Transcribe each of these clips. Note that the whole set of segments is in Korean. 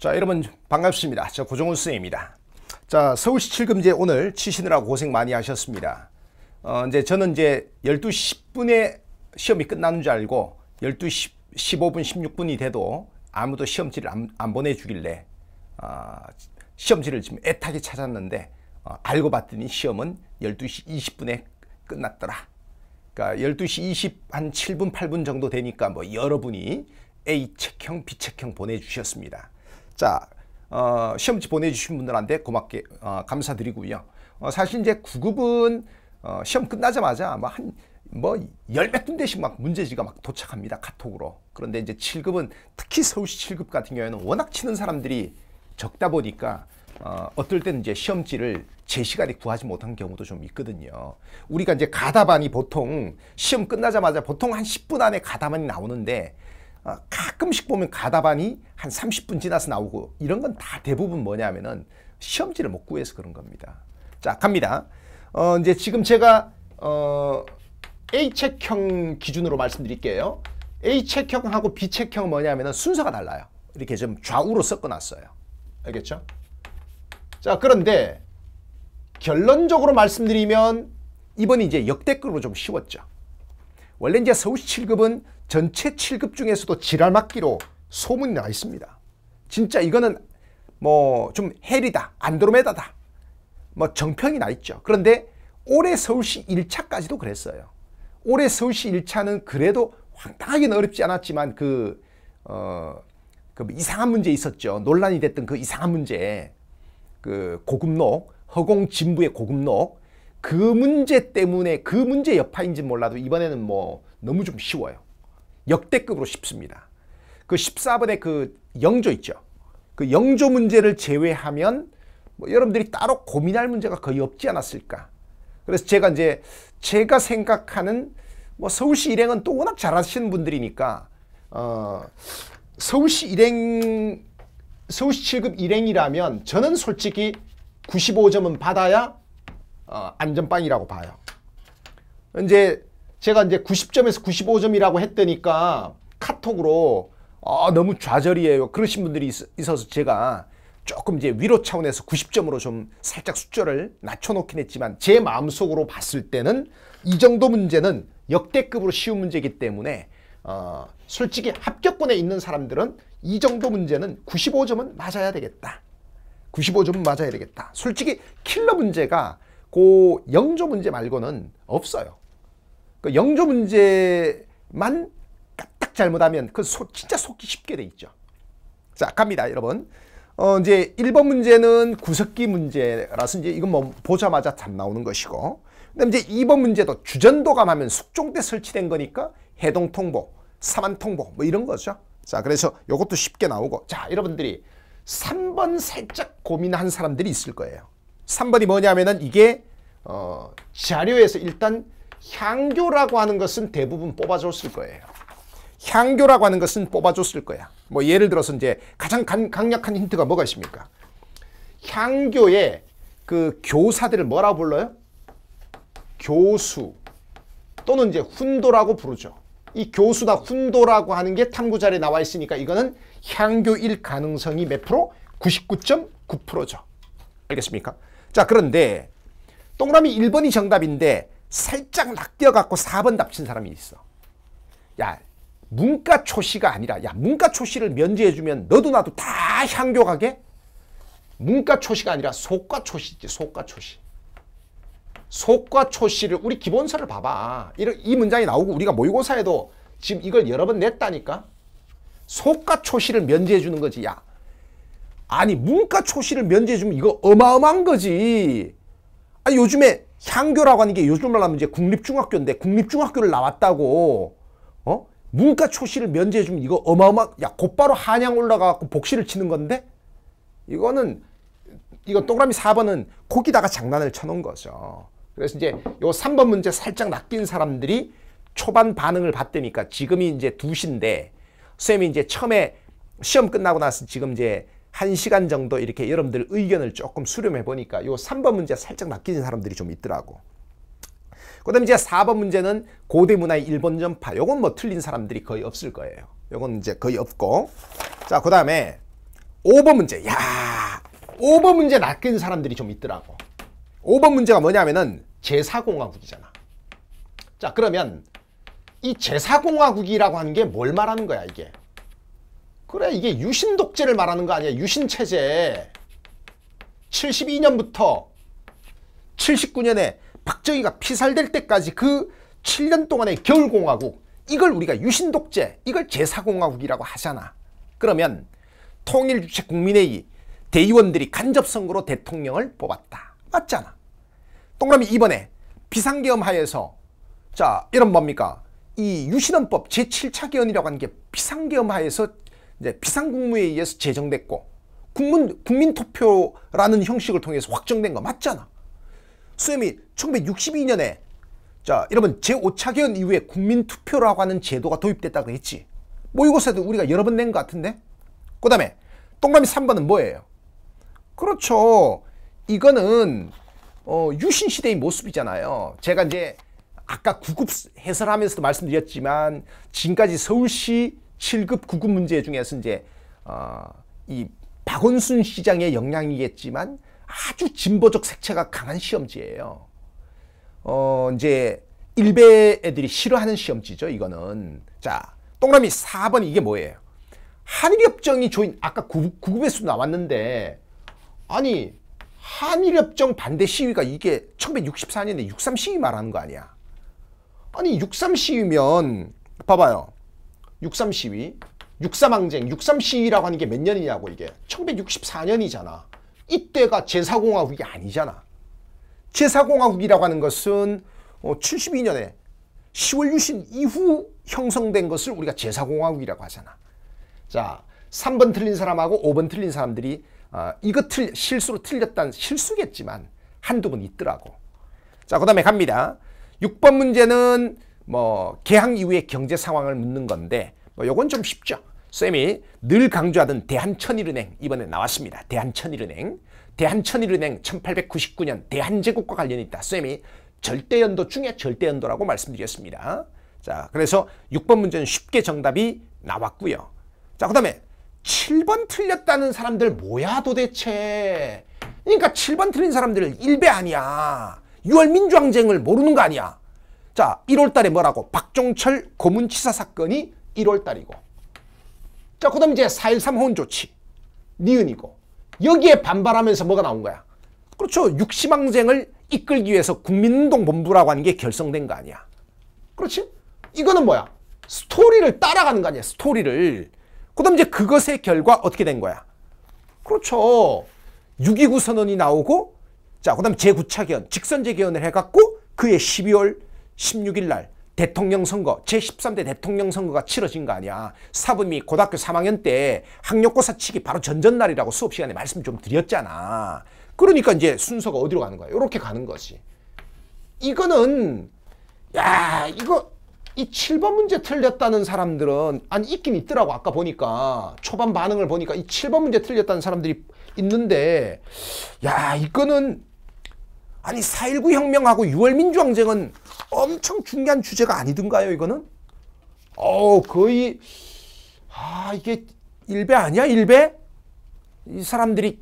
자 여러분 반갑습니다. 저 고종훈 선 쌤입니다. 자 서울시 7금 제 오늘 치시느라 고생 많이 하셨습니다. 어 이제 저는 이제 12시 10분에 시험이 끝나는 줄 알고 12시 15분 16분이 돼도 아무도 시험지를 안, 안 보내주길래 어, 시험지를 지금 애타게 찾았는데 어, 알고 봤더니 시험은 12시 20분에 끝났더라. 그러니까 12시 20, 한 7분, 8분 정도 되니까 뭐 여러분이 A책형, B책형 보내주셨습니다. 자, 어, 시험지 보내주신 분들한테 고맙게 어, 감사드리고요. 어, 사실 이제 9급은 어, 시험 끝나자마자 뭐 한, 뭐, 열몇 군데씩 막 문제지가 막 도착합니다. 카톡으로. 그런데 이제 7급은 특히 서울시 7급 같은 경우에는 워낙 치는 사람들이 적다 보니까 어, 어떨 때는 이제 시험지를 제시간에 구하지 못한 경우도 좀 있거든요. 우리가 이제 가다반이 보통 시험 끝나자마자 보통 한 10분 안에 가다반이 나오는데 어, 가끔씩 보면 가다반이 한 30분 지나서 나오고 이런 건 다 대부분 뭐냐면은 시험지를 못 구해서 그런 겁니다. 자 갑니다. 어, 이제 지금 제가 어, A책형 기준으로 말씀드릴게요. A책형하고 B책형 뭐냐면은 순서가 달라요. 이렇게 좀 좌우로 섞어놨어요. 알겠죠? 자 그런데 결론적으로 말씀드리면 이번이 이제 역대급으로 좀 쉬웠죠. 원래 이제 서울시 7급은 전체 7급 중에서도 지랄맞기로 소문이 나 있습니다. 진짜 이거는 뭐 좀 헬이다, 안드로메다다, 뭐 정평이 나 있죠. 그런데 올해 서울시 1차까지도 그랬어요. 올해 서울시 1차는 그래도 황당하게는 어렵지 않았지만 그, 어, 그 뭐 이상한 문제 있었죠. 논란이 됐던 그 이상한 문제. 그 고급록, 허공 진부의 고급록, 그 문제 때문에 그 문제 여파인지 몰라도 이번에는 뭐 너무 좀 쉬워요. 역대급으로 쉽습니다. 그 14번의 그 영조 있죠. 그 영조 문제를 제외하면 뭐 여러분들이 따로 고민할 문제가 거의 없지 않았을까. 그래서 제가 이제 제가 생각하는 뭐 서울시 일행은 또 워낙 잘하시는 분들이니까 어 서울시 일행 서울시 7급 일행이라면 저는 솔직히 95점은 받아야 어, 안전빵이라고 봐요. 이제 제가 이제 90점에서 95점이라고 했더니까 카톡으로 어, 너무 좌절이에요. 그러신 분들이 있, 어서 제가 조금 이제 위로 차원에서 90점으로 좀 살짝 숫자를 낮춰놓긴 했지만 제 마음속으로 봤을 때는 이 정도 문제는 역대급으로 쉬운 문제이기 때문에 어, 솔직히 합격권에 있는 사람들은 이 정도 문제는 95점은 맞아야 되겠다. 95점은 맞아야 되겠다. 솔직히 킬러 문제가 그 영조 문제 말고는 없어요. 그 영조 문제만 딱 잘못하면 그 소, 진짜 속기 쉽게 돼 있죠. 자, 갑니다, 여러분. 어, 이제 1번 문제는 구석기 문제라서 이제 이건 뭐 보자마자 답 나오는 것이고. 그다음 이제 2번 문제도 주전도감 하면 숙종 때 설치된 거니까 해동통보, 사만통보 뭐 이런 거죠. 자, 그래서 이것도 쉽게 나오고. 자, 여러분들이 3번 살짝 고민한 사람들이 있을 거예요. 3번이 뭐냐면은 이게 어, 자료에서 일단 향교라고 하는 것은 대부분 뽑아줬을 거예요. 향교라고 하는 것은 뽑아줬을 거야. 뭐 예를 들어서 이제 가장 강, 강력한 힌트가 뭐가 있습니까? 향교의 그 교사들을 뭐라 불러요? 교수 또는 이제 훈도라고 부르죠. 이교수다 훈도라고 하는 게 탐구자료에 나와 있으니까 이거는 향교일 가능성이 몇 프로? 99.9%죠. 알겠습니까? 자, 그런데 동그라미 1번이 정답인데 살짝 낚여갖고 4번 답친 사람이 있어. 야, 문과 초시가 아니라 야, 문과 초시를 면제해주면 너도 나도 다 향교가게? 문과 초시가 아니라 속과 초시지, 속과 초시. 속과 초시를 우리 기본서를 봐봐. 이 문장이 나오고 우리가 모의고사에도 지금 이걸 여러 번 냈다니까. 속과 초시를 면제해 주는 거지. 야, 아니 문과 초시를 면제해주면 이거 어마어마한 거지. 아니 요즘에 향교라고 하는 게 요즘 말하면 로 이제 국립중학교인데 국립중학교를 나왔다고 어? 문과 초시를 면제해주면 이거 어마어마 야 곧바로 한양 올라가고 복시를 치는 건데 이거는 이거 동그라미 4번은 거기다가 장난을 쳐놓은 거죠. 그래서 이제 요 3번 문제 살짝 낚인 사람들이 초반 반응을 봤다니까 지금이 이제 2시인데 쌤이 이제 처음에 시험 끝나고 나서 지금 이제 1시간 정도 이렇게 여러분들 의견을 조금 수렴해 보니까 요 3번 문제 살짝 낚이는 사람들이 좀 있더라고. 그 다음에 이제 4번 문제는 고대 문화의 일본 전파. 요건 뭐 틀린 사람들이 거의 없을 거예요. 요건 이제 거의 없고. 자, 그 다음에 5번 문제. 야 5번 문제 낚이는 사람들이 좀 있더라고. 5번 문제가 뭐냐면은 제4공화국이잖아. 자, 그러면 이 제4공화국이라고 하는 게 뭘 말하는 거야, 이게? 그래 이게 유신 독재를 말하는 거 아니야. 유신 체제. 72년부터 79년에 박정희가 피살될 때까지 그 7년 동안의 겨울공화국 이걸 우리가 유신 독재 이걸 제4공화국이라고 하잖아. 그러면 통일주체 국민회의 대의원들이 간접선거로 대통령을 뽑았다. 맞잖아. 동그라미 이번에 비상계엄 하에서 자 이런 뭡니까? 이 유신헌법 제7차 개헌이라고 하는 게 비상계엄 하에서 이제 비상국무에 의해서 제정됐고 국민, 국민 투표라는 형식을 통해서 확정된 거 맞잖아. 수염이 1962년에 자 여러분 제5차 개헌 이후에 국민투표라고 하는 제도가 도입됐다고 했지. 모의고사도 뭐 우리가 여러 번 낸 것 같은데? 그 다음에 똥그이 3번은 뭐예요? 그렇죠. 이거는 어, 유신시대의 모습이잖아요. 제가 이제 아까 구급 해설하면서도 말씀드렸지만 지금까지 서울시 7급 9급 문제 중에서 이제 어, 이 박원순 시장의 영향이겠지만 아주 진보적 색채가 강한 시험지예요. 어, 이제 일베 애들이 싫어하는 시험지죠, 이거는. 자, 동그라미 4번 이게 뭐예요? 한일협정이 조인 아까 9, 급에서 나왔는데 아니 한일협정 반대 시위가 이게 1964년에 63 시위 말하는 거 아니야. 아니 63 시위면 봐봐요. 63 시위, 63 항쟁, 63 시위라고 하는 게 몇 년이냐고 이게 1964년이잖아. 이때가 제4공화국이 아니잖아. 제4공화국이라고 하는 것은 72년에 어, 10월 유신 이후 형성된 것을 우리가 제4공화국이라고 하잖아. 자, 3번 틀린 사람하고 5번 틀린 사람들이 어, 이거 틀, 실수로 틀렸다는 실수겠지만 한두 번 있더라고. 자, 그 다음에 갑니다. 6번 문제는 뭐 개항 이후의 경제 상황을 묻는 건데 뭐 요건 좀 쉽죠. 쌤이 늘 강조하던 대한천일은행 이번에 나왔습니다. 대한천일은행. 대한천일은행 1899년 대한제국과 관련이 있다. 쌤이 절대연도 중에 절대연도라고 말씀드렸습니다. 자, 그래서 6번 문제는 쉽게 정답이 나왔고요. 자, 그 다음에 7번 틀렸다는 사람들 뭐야 도대체. 그러니까 7번 틀린 사람들 일배 아니야. 6월 민주항쟁을 모르는 거 아니야. 자, 1월 달에 뭐라고? 박종철 고문치사 사건이 1월 달이고. 자, 그 다음 이제 4.13 호원조치. 니은이고. 여기에 반발하면서 뭐가 나온 거야? 그렇죠. 육시망쟁을 이끌기 위해서 국민운동본부라고 하는 게 결성된 거 아니야. 그렇지? 이거는 뭐야? 스토리를 따라가는 거 아니야, 스토리를. 그 다음 이제 그것의 결과 어떻게 된 거야? 그렇죠. 6.29 선언이 나오고, 자, 그 다음 제9차 개헌, 직선제 개헌을 해갖고, 그해 12월 16일 날 대통령 선거 제13대 대통령 선거가 치러진 거 아니야. 사범이 고등학교 3학년 때 학력고사 치기 바로 전전날이라고 수업 시간에 말씀 좀 드렸잖아. 그러니까 이제 순서가 어디로 가는 거야. 이렇게 가는 거지. 이거는 야 이거 이 7번 문제 틀렸다는 사람들은 아니 있긴 있더라고 아까 보니까 초반 반응을 보니까 이 7번 문제 틀렸다는 사람들이 있는데 야 이거는 아니 4.19 혁명하고 6월 민주항쟁은 엄청 중요한 주제가 아니던가요 이거는? 어 거의 아 이게 일배 아니야 일배? 이 사람들이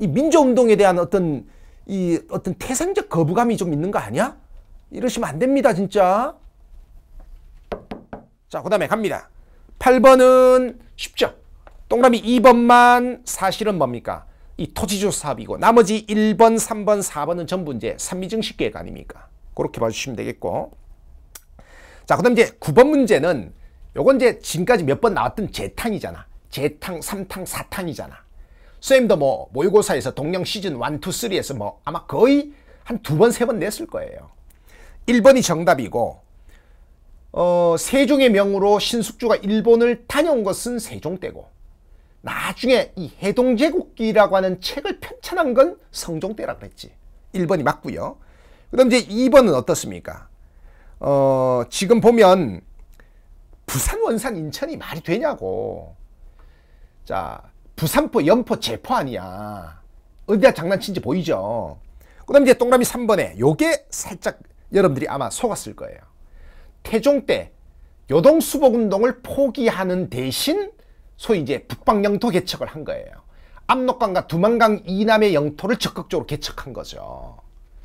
이 민주운동에 대한 어떤 이 어떤 태생적 거부감이 좀 있는 거 아니야? 이러시면 안 됩니다 진짜 자 그 다음에 갑니다 8번은 쉽죠 동그라미 2번만 사실은 뭡니까? 이토지조 사업이고 나머지 1번, 3번, 4번은 전부 이제 산미증식 계획 아닙니까? 그렇게 봐주시면 되겠고 자, 그 다음 이제 9번 문제는 요건 이제 지금까지 몇 번 나왔던 재탕이잖아. 재탕, 3탕4탕이잖아 선생님도 뭐 모의고사에서 동영 시즌 1, 2, 3에서 뭐 아마 거의 한 두 번, 세 번 냈을 거예요. 1번이 정답이고 어, 세종의 명으로 신숙주가 일본을 다녀온 것은 세종 때고 나중에 이 해동제국기라고 하는 책을 편찬한 건 성종 때라 그랬지. 1번이 맞고요. 그 다음 이제 2번은 어떻습니까? 어, 지금 보면 부산 원산 인천이 말이 되냐고. 자, 부산포 연포 제포 아니야. 어디다 장난친지 보이죠? 그 다음 이제 동그라미 3번에 요게 살짝 여러분들이 아마 속았을 거예요. 태종 때 요동수복운동을 포기하는 대신 소위 이제 북방 영토 개척을 한 거예요. 압록강과 두만강 이남의 영토를 적극적으로 개척한 거죠.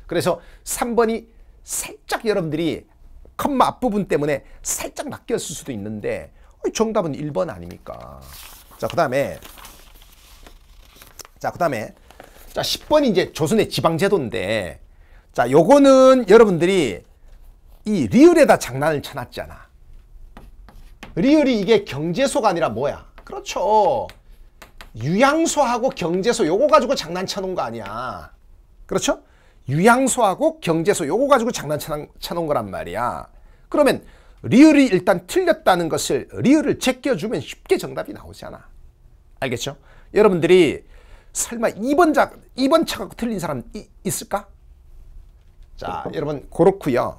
그래서 3번이 살짝 여러분들이 컴마 앞부분 때문에 살짝 바뀌을 수도 있는데 정답은 1번 아닙니까? 자, 그 다음에 자, 그 다음에 자, 10번이 이제 조선의 지방제도인데 자, 요거는 여러분들이 이 리을에다 장난을 쳐놨잖아. 리을이 이게 경제소가 아니라 뭐야? 그렇죠. 유양소하고 경제소 요거 가지고 장난쳐놓은 거 아니야. 그렇죠? 유양소하고 경제소 요거 가지고 장난쳐놓은 거란 말이야. 그러면 리을이 일단 틀렸다는 것을 리을을 제껴주면 쉽게 정답이 나오잖아. 알겠죠? 여러분들이 설마 2번 자 2번 차갖고 틀린 사람 이, 있을까? 자, 여러분 그렇고요.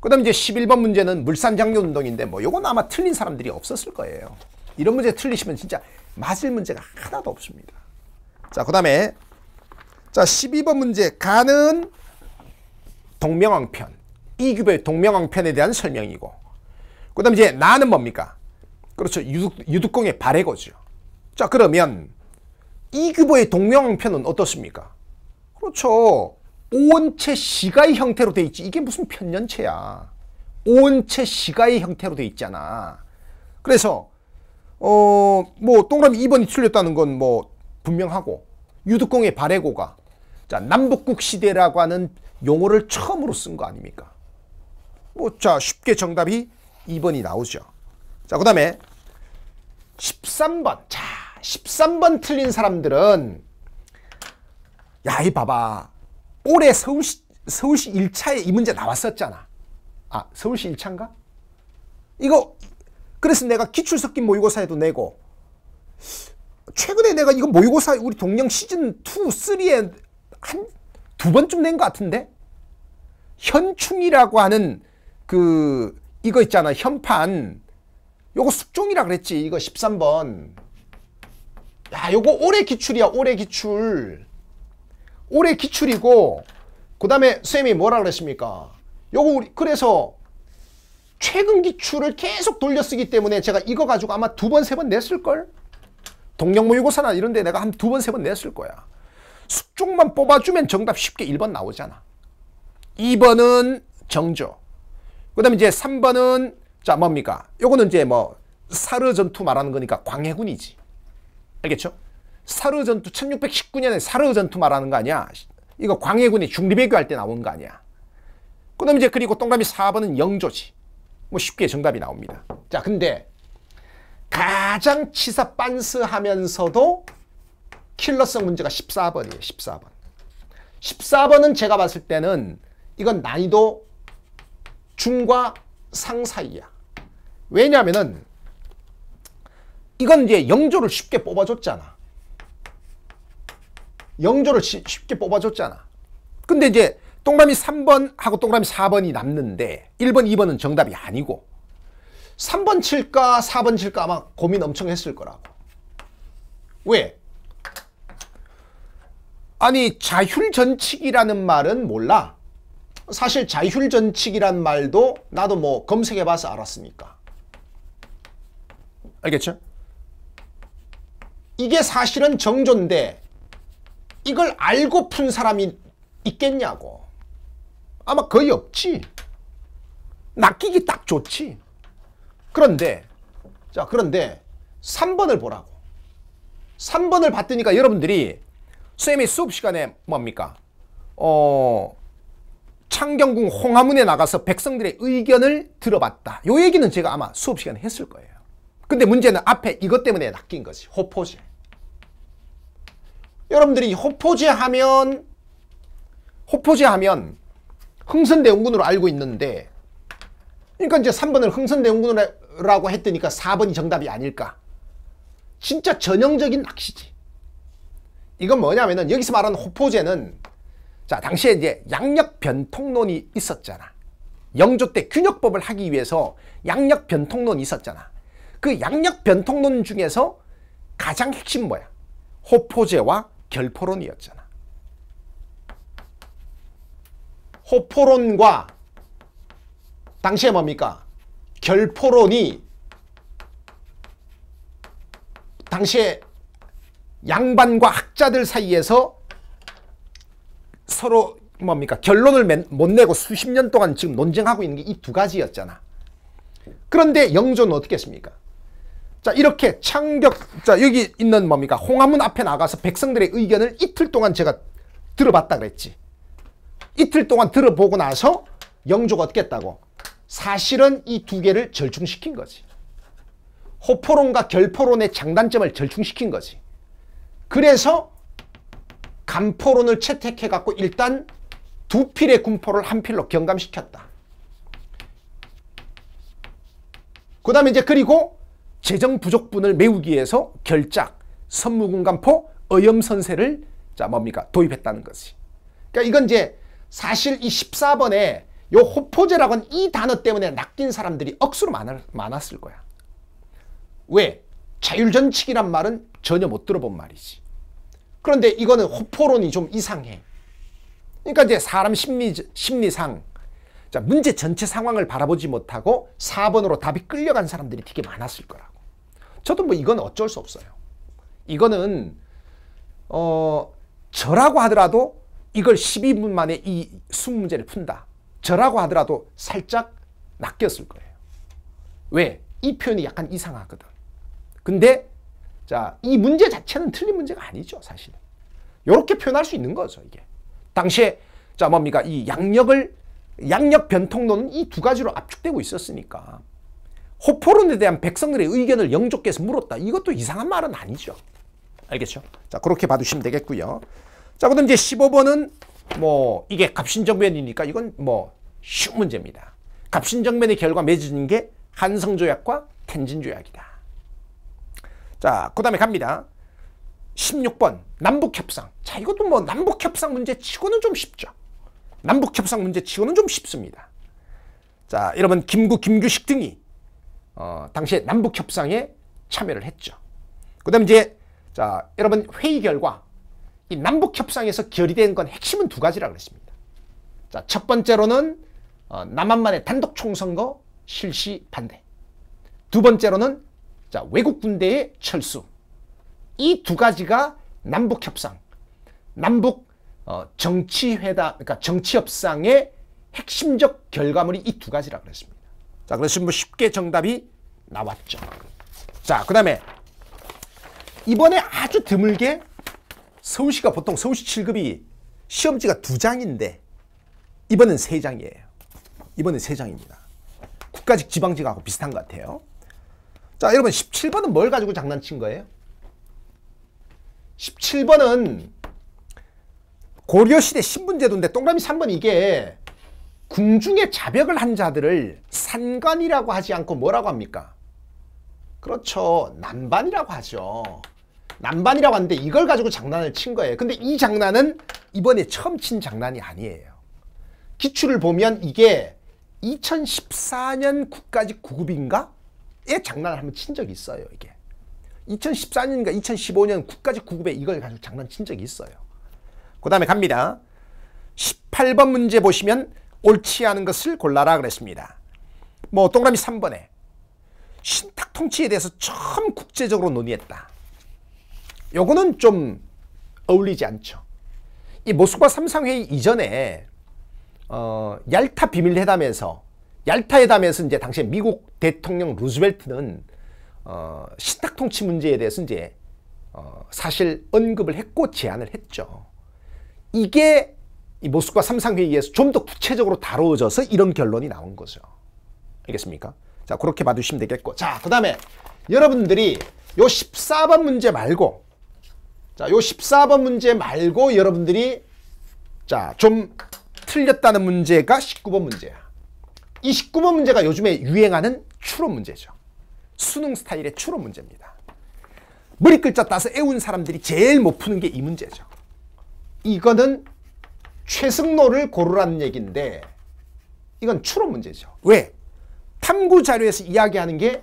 그다음 이제 11번 문제는 물산장려 운동인데 뭐 요건 아마 틀린 사람들이 없었을 거예요. 이런 문제 틀리시면 진짜 맞을 문제가 하나도 없습니다. 자, 그 다음에 자 12번 문제 가는 동명왕편 이규배 동명왕편에 대한 설명이고 그 다음 이제 나는 뭡니까? 그렇죠. 유득, 공의 발해거죠. 자 그러면 이규보의 동명왕편은 어떻습니까? 그렇죠. 오체 시가의 형태로 돼 있지. 이게 무슨 편년체야. 오체 시가의 형태로 돼 있잖아. 그래서 어, 뭐 동그라미 2번이 틀렸다는 건 뭐 분명하고 유두공의 바레고가 자, 남북국 시대라고 하는 용어를 처음으로 쓴 거 아닙니까? 뭐, 자, 쉽게 정답이 2번이 나오죠. 자, 그 다음에 13번. 자, 13번 틀린 사람들은 야, 이 봐봐. 올해 서울시, 서울시 1차에 이 문제 나왔었잖아. 아, 서울시 1차인가? 이거 그래서 내가 기출 섞인 모의고사에도 내고 최근에 내가 이거 모의고사 우리 동영 시즌 2, 3에 한 두 번쯤 낸 것 같은데 현충이라고 하는 그 이거 있잖아 현판 요거 숙종이라 그랬지 이거 13번 야 요거 올해 기출이야 올해 기출 올해 기출이고 그 다음에 쌤이 뭐라 그랬습니까 요거 우리 그래서 최근 기출을 계속 돌려쓰기 때문에 제가 이거 가지고 아마 두 번, 세 번 냈을걸? 동력 모의고사나 이런 데 내가 한 두 번, 세 번 냈을 거야. 숙종만 뽑아주면 정답 쉽게 1번 나오잖아. 2번은 정조. 그 다음에 이제 3번은 자 뭡니까? 요거는 이제 뭐 사르 전투 말하는 거니까 광해군이지. 알겠죠? 사르 전투 1619년에 사르 전투 말하는 거 아니야? 이거 광해군이 중립외교할 때 나온 거 아니야? 그 다음에 이제 그리고 동그라미 4번은 영조지. 뭐 쉽게 정답이 나옵니다. 자, 근데 가장 치사 빤스하면서도 킬러성 문제가 14번이에요. 14번. 14번은 제가 봤을 때는 이건 난이도 중과 상 사이야. 왜냐면은 이건 이제 영조를 쉽게 뽑아줬잖아. 영조를 쉽게 뽑아줬잖아. 근데 이제 동그라미 3번하고 동그라미 4번이 남는데 1번, 2번은 정답이 아니고 3번 칠까 4번 칠까 아마 고민 엄청 했을 거라고. 왜? 아니 자율전칙이라는 말은 몰라. 사실 자율전칙이란 말도 나도 뭐 검색해봐서 알았으니까. 알겠죠? 이게 사실은 정조인데 이걸 알고 푼 사람이 있겠냐고. 아마 거의 없지. 낚이기 딱 좋지. 그런데 자 그런데 3번을 보라고. 3번을 봤더니까 여러분들이 쌤이 수업 시간에 뭡니까? 어 창경궁 홍화문에 나가서 백성들의 의견을 들어봤다. 요 얘기는 제가 아마 수업 시간에 했을 거예요. 근데 문제는 앞에 이것 때문에 낚인 거지. 호포제. 여러분들이 호포제 하면 호포제 하면 흥선대원군으로 알고 있는데 그러니까 이제 3번을 흥선대원군이라고 했더니까 4번이 정답이 아닐까 진짜 전형적인 낚시지 이건 뭐냐면은 여기서 말하는 호포제는 자 당시에 이제 양력 변통론이 있었잖아 영조 때 균역법을 하기 위해서 양력 변통론이 있었잖아 그 양력 변통론 중에서 가장 핵심 뭐야 호포제와 결포론이었잖아 호포론과 당시에 뭡니까? 결포론이 당시에 양반과 학자들 사이에서 서로 뭡니까? 결론을 못 내고 수십 년 동안 지금 논쟁하고 있는 게 이 두 가지였잖아. 그런데 영조는 어떻게 했습니까? 자, 이렇게 창격, 자, 여기 있는 뭡니까? 홍화문 앞에 나가서 백성들의 의견을 이틀 동안 제가 들어봤다 그랬지. 이틀 동안 들어보고 나서 영조가 어떻게 했다고? 사실은 이 두 개를 절충시킨 거지. 호포론과 결포론의 장단점을 절충시킨 거지. 그래서 간포론을 채택해갖고 일단 두 필의 군포를 한 필로 경감시켰다. 그 다음에 이제 그리고 재정 부족분을 메우기 위해서 결작, 선무군간포, 어염선세를 자 뭡니까 도입했다는 거지. 그러니까 이건 이제 사실 이 14번에 요 호포제라고 하는 이 단어 때문에 낚인 사람들이 억수로 많았, 많았을 거야. 왜? 자율전칙이란 말은 전혀 못 들어본 말이지. 그런데 이거는 호포론이 좀 이상해. 그러니까 이제 사람 심리, 심리상 자, 문제 전체 상황을 바라보지 못하고 4번으로 답이 끌려간 사람들이 되게 많았을 거라고. 저도 뭐 이건 어쩔 수 없어요. 이거는 어, 저라고 하더라도 이걸 12분 만에 이2문제를 푼다. 저라고 하더라도 살짝 낚였을 거예요. 왜? 이 표현이 약간 이상하거든. 근데 자, 이 문제 자체는 틀린 문제가 아니죠, 사실은. 이렇게 표현할 수 있는 거죠, 이게. 당시에 자, 뭡니까? 이 양력을 양력 변통론은 이 두 가지로 압축되고 있었으니까 호포론에 대한 백성들의 의견을 영조께서 물었다. 이것도 이상한 말은 아니죠. 알겠죠? 자, 그렇게 봐두시면 되겠고요. 자, 그다음 이제 15번은 뭐 이게 갑신정변이니까 이건 뭐 쉬운 문제입니다. 갑신정변의 결과 맺어진 게 한성조약과 텐진조약이다. 자, 그다음에 갑니다. 16번 남북협상. 자, 이것도 뭐 남북협상 문제치고는 좀 쉽죠. 남북협상 문제치고는 좀 쉽습니다. 자, 여러분 김구, 김규식 등이 어, 당시에 남북협상에 참여를 했죠. 그 다음 이제 자, 여러분 회의 결과 이 남북 협상에서 결의된 건 핵심은 두 가지라 그랬습니다. 자, 첫 번째로는 어, 남한만의 단독 총선거 실시 반대. 두 번째로는 자, 외국 군대의 철수. 이 두 가지가 남북 협상, 남북 어, 정치 회담, 그러니까 정치 협상의 핵심적 결과물이 이 두 가지라 그랬습니다. 자, 그래서 뭐 쉽게 정답이 나왔죠. 자, 그다음에 이번에 아주 드물게 서울시가 보통 서울시 7급이 시험지가 두 장인데 이번엔 세 장이에요. 이번엔 세 장입니다. 국가직 지방직하고 비슷한 것 같아요. 자 여러분 17번은 뭘 가지고 장난친 거예요? 17번은 고려시대 신분제도인데 동그라미 3번 이게 궁중에 자백을 한 자들을 산관이라고 하지 않고 뭐라고 합니까? 그렇죠. 난반이라고 하죠. 난반이라고 하는데 이걸 가지고 장난을 친 거예요. 근데 이 장난은 이번에 처음 친 장난이 아니에요. 기출을 보면 이게 2014년 국가직 9급인가에 장난을 한 번 친 적이 있어요. 이게 2014년인가 2015년 국가직 9급에 이걸 가지고 장난친 적이 있어요. 그 다음에 갑니다. 18번 문제 보시면 옳지 않은 것을 골라라 그랬습니다. 뭐 동그라미 3번에 신탁 통치에 대해서 처음 국제적으로 논의했다. 요거는 좀 어울리지 않죠. 이 모스크바 삼상회의 이전에 어, 얄타 비밀회담에서 얄타 회담에서 이제 당시 미국 대통령 루즈벨트는 어, 신탁 통치 문제에 대해서 이제 어, 사실 언급을 했고 제안을 했죠. 이게 이 모스크바 삼상회의에서 좀 더 구체적으로 다루어져서 이런 결론이 나온 거죠. 알겠습니까? 자, 그렇게 봐주시면 되겠고. 자, 그 다음에 여러분들이 요 14번 문제 말고 자, 요 14번 문제 말고 여러분들이 자, 좀 틀렸다는 문제가 19번 문제야. 이 19번 문제가 요즘에 유행하는 추론 문제죠. 수능 스타일의 추론 문제입니다. 머리 글자 따서 애운 사람들이 제일 못 푸는 게 이 문제죠. 이거는 최승로를 고르라는 얘기인데 이건 추론 문제죠. 왜? 탐구 자료에서 이야기하는 게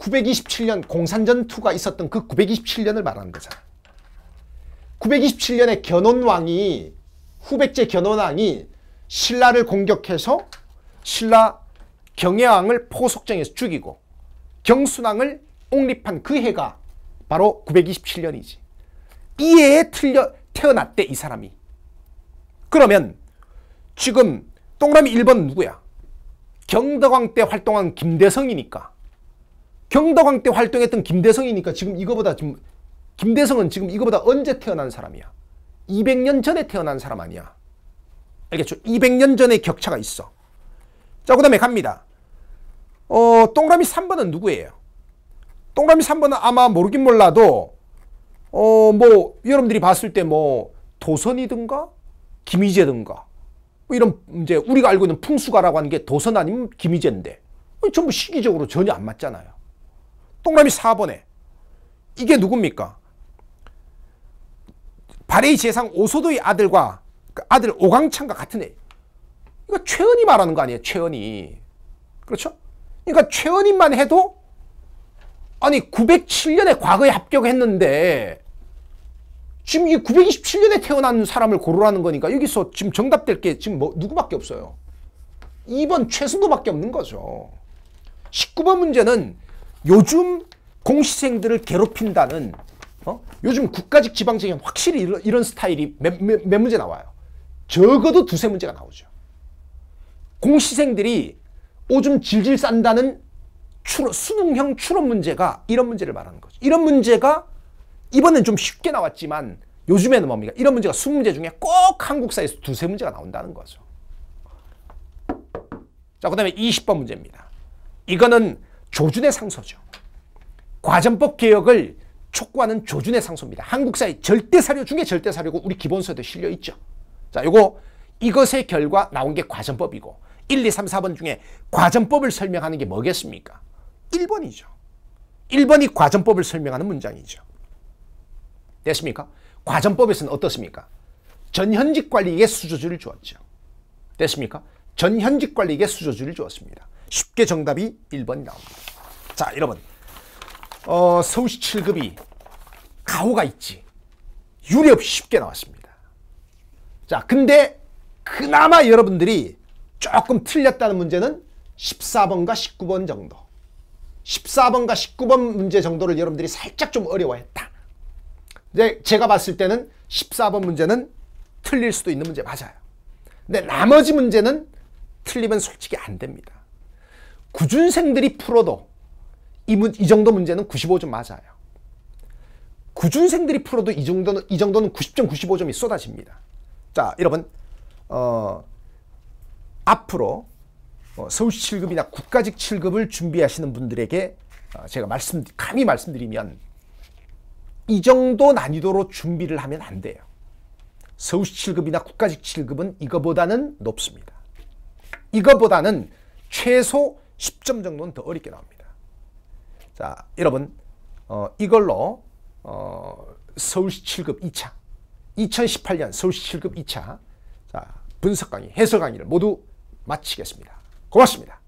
927년 공산전투가 있었던 그 927년을 말하는 거잖아. 927년에 견훤왕이 후백제 견훤왕이 신라를 공격해서 신라 경혜왕을 포속정에서 죽이고 경순왕을 옹립한 그 해가 바로 927년이지. 이 해에 틀려, 태어났대 이 사람이. 그러면 지금 동남라미 1번 누구야? 경덕왕 때 활동한 김대성이니까 경덕왕 때 활동했던 김대성이니까 지금 이거보다 지금 김대성은 지금 이거보다 언제 태어난 사람이야? 200년 전에 태어난 사람 아니야. 알겠죠? 200년 전에 격차가 있어. 자, 그 다음에 갑니다. 어, 동그라미 3번은 누구예요? 동그라미 3번은 아마 모르긴 몰라도, 어, 뭐, 여러분들이 봤을 때 뭐, 도선이든가, 김희재든가, 뭐 이런, 이제, 우리가 알고 있는 풍수가라고 하는 게 도선 아니면 김희재인데, 뭐 전부 시기적으로 전혀 안 맞잖아요. 동그라미 4번에 이게 누굽니까? 발해의 재상 오소도의 아들과 그 아들 오광찬과 같은 애. 그러 최은이 말하는 거 아니에요? 최은이. 그렇죠? 그러니까 최은이만 해도 아니 907년에 과거에 합격했는데 지금 이 927년에 태어난 사람을 고르라는 거니까 여기서 지금 정답될 게 지금 뭐 누구밖에 없어요. 2번 최순도밖에 없는 거죠. 19번 문제는 요즘 공시생들을 괴롭힌다는 어? 요즘 국가직 지방직에 확실히 이런, 이런 스타일이 몇, 몇, 몇 문제 나와요. 적어도 두세 문제가 나오죠. 공시생들이 오줌 질질 싼다는 추론, 수능형 추론 문제가 이런 문제를 말하는 거죠. 이런 문제가 이번엔 좀 쉽게 나왔지만 요즘에는 뭡니까? 이런 문제가 수0문제 중에 꼭 한국사에서 두세 문제가 나온다는 거죠. 자, 그 다음에 20번 문제입니다. 이거는 조준의 상소죠. 과점법 개혁을 촉구하는 조준의 상소입니다. 한국사의 절대사료 중에 절대사료고 우리 기본서에도 실려있죠. 자, 요거 이것의 결과 나온 게 과점법이고 1, 2, 3, 4번 중에 과점법을 설명하는 게 뭐겠습니까? 1번이죠. 1번이 과점법을 설명하는 문장이죠. 됐습니까? 과점법에서는 어떻습니까? 전현직 관리에게 수조주를 주었죠. 됐습니까? 전현직 관리에게 수조주를 주었습니다. 쉽게 정답이 1번이 나옵니다. 자, 여러분. 어, 서울시 7급이 가호가 있지. 유례 쉽게 나왔습니다. 자, 근데 그나마 여러분들이 조금 틀렸다는 문제는 14번과 19번 정도. 14번과 19번 문제 정도를 여러분들이 살짝 좀 어려워했다. 이제 제가 봤을 때는 14번 문제는 틀릴 수도 있는 문제 맞아요. 근데 나머지 문제는 틀리면 솔직히 안 됩니다. 구준생들이 풀어도 이, 문, 이 정도 문제는 95점 맞아요. 구준생들이 풀어도 이 정도는, 이 정도는 90점, 95점이 쏟아집니다. 자, 여러분, 어, 앞으로 어, 서울시 7급이나 국가직 7급을 준비하시는 분들에게 어, 제가 말씀, 감히 말씀드리면 이 정도 난이도로 준비를 하면 안 돼요. 서울시 7급이나 국가직 7급은 이거보다는 높습니다. 이거보다는 최소 10점 정도는 더 어렵게 나옵니다. 자, 여러분 어, 이걸로 어, 서울시 7급 2차 2018년 서울시 7급 2차 자, 분석 강의, 해설 강의를 모두 마치겠습니다. 고맙습니다.